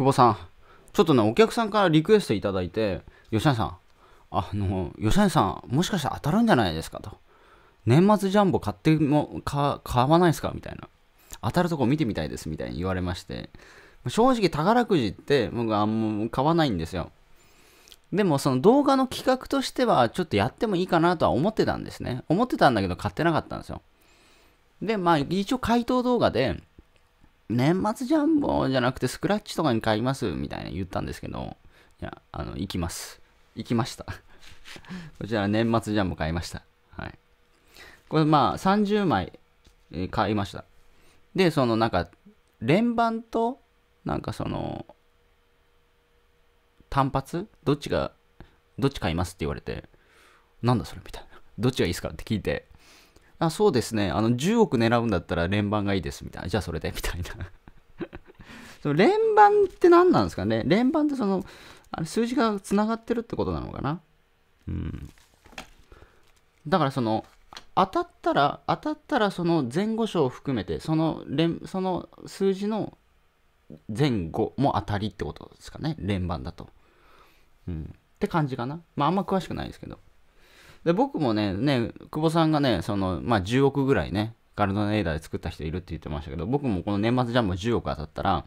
久保さん、ちょっとね、お客さんからリクエストいただいて、吉谷さん、あの、吉谷さん、もしかしたら当たるんじゃないですかと。年末ジャンボ買っても、買わないですかみたいな。当たるとこ見てみたいですみたいに言われまして、正直宝くじって僕はんま買わないんですよ。でもその動画の企画としてはちょっとやってもいいかなとは思ってたんですね。思ってたんだけど買ってなかったんですよ。で、まあ一応回答動画で、年末ジャンボじゃなくてスクラッチとかに買いますみたいな言ったんですけど、いや、あの、行きます。行きました。こちら年末ジャンボ買いました。はい。これまあ30枚買いました。で、そのなんか、連番と、なんかその、単発どっちが、どっち買いますって言われて、なんだそれみたいな。どっちがいいですかって聞いて、あそうですね、あの10億狙うんだったら連番がいいですみたいな、じゃあそれでみたいな。その連番って何なんですかね連番ってそのあの数字がつながってるってことなのかなうん。だからその当たったら当たったらその前後賞を含めてその連その数字の前後も当たりってことですかね連番だと。うん、って感じかな。まああんま詳しくないですけど。で、僕もね、ね、久保さんがね、その、まあ、10億ぐらいね、ガルドネイダーで作った人いるって言ってましたけど、僕もこの年末ジャンボ10億当たったら、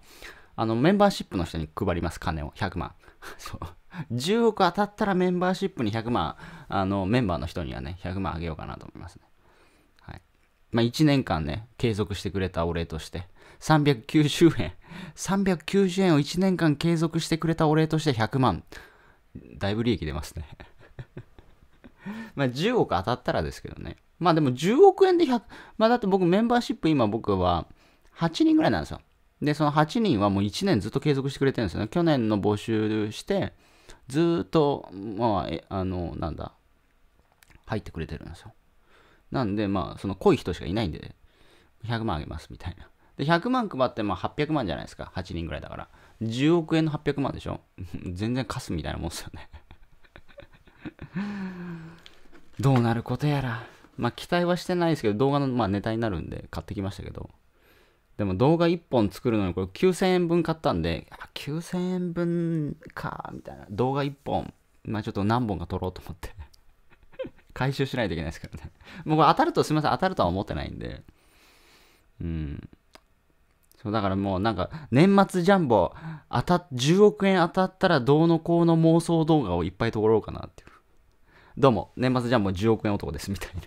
あの、メンバーシップの人に配ります、金を。100万。そう。10億当たったらメンバーシップに100万、あの、メンバーの人にはね、100万あげようかなと思いますね。はい。まあ、1年間ね、継続してくれたお礼として、390円。390円を1年間継続してくれたお礼として100万。だいぶ利益出ますね まあ10億当たったらですけどね。まあでも10億円で100、まあだって僕メンバーシップ今僕は8人ぐらいなんですよ。で、その8人はもう1年ずっと継続してくれてるんですよね。去年の募集して、ずっと、まあ、え、あの、なんだ、入ってくれてるんですよ。なんで、まあ、その濃い人しかいないんで、100万あげますみたいな。で、100万配って、まあ800万じゃないですか。8人ぐらいだから。10億円の800万でしょ 全然貸すみたいなもんですよねどうなることやら。まあ、期待はしてないですけど、動画の、まあ、ネタになるんで買ってきましたけど。でも動画1本作るのにこれ9000円分買ったんで、9000円分か、みたいな。動画1本、まあ、ちょっと何本か撮ろうと思って 回収しないといけないですからねもうこれ当たるとすみません、当たるとは思ってないんで。うん。そう、だからもうなんか、年末ジャンボ、当た、10億円当たったらどうのこうの妄想動画をいっぱい撮ろうかなってどうも、年末じゃもう10億円男です、みたいな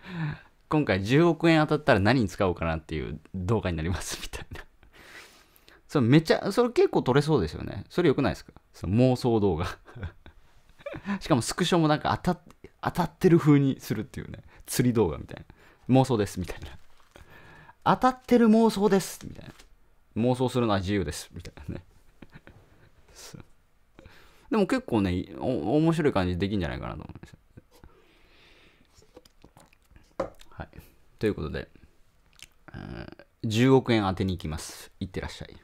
今回10億円当たったら何に使おうかなっていう動画になります、みたいなそれめちゃ、それ結構撮れそうですよね。それ良くないですかその妄想動画 しかもスクショもなんか当た当たってる風にするっていうね。釣り動画みたいな。妄想です、みたいな。当たってる妄想です、みたいな。妄想するのは自由です、みたいなね。でも結構ね、面白い感じできるんじゃないかなと思います。はい。ということで、10億円当てに行きます。いってらっしゃい。